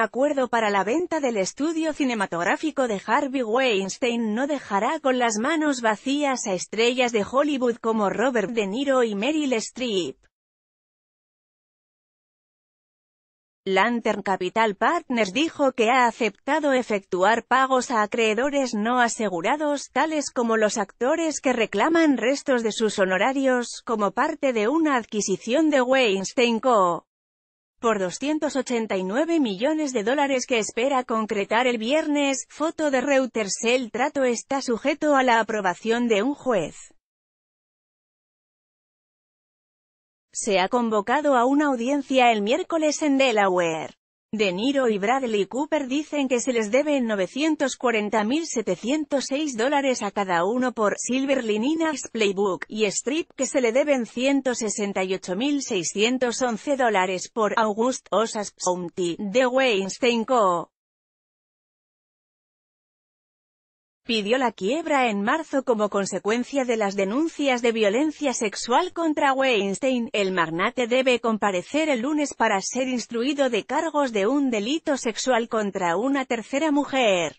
acuerdo para la venta del estudio cinematográfico de Harvey Weinstein no dejará con las manos vacías a estrellas de Hollywood como Robert De Niro y Meryl Streep. Lantern Capital Partners dijo que ha aceptado efectuar pagos a acreedores no asegurados tales como los actores que reclaman restos de sus honorarios como parte de una adquisición de Weinstein Co por 289 millones de dólares que espera concretar el viernes, foto de Reuters el trato está sujeto a la aprobación de un juez. Se ha convocado a una audiencia el miércoles en Delaware. De Niro y Bradley Cooper dicen que se les deben 940.706 dólares a cada uno por Silver Linina's Playbook y Strip que se le deben 168.611 dólares por August Osas County de Weinstein Co. pidió la quiebra en marzo como consecuencia de las denuncias de violencia sexual contra Weinstein. El magnate debe comparecer el lunes para ser instruido de cargos de un delito sexual contra una tercera mujer.